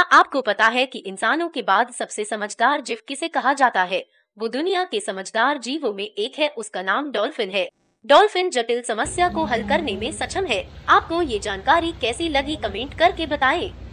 क्या आपको पता है कि इंसानों के बाद सबसे समझदार जीव किसे कहा जाता है वो दुनिया के समझदार जीवों में एक है उसका नाम डॉल्फिन है डॉल्फिन जटिल समस्या को हल करने में सक्षम है आपको ये जानकारी कैसी लगी कमेंट करके बताएं।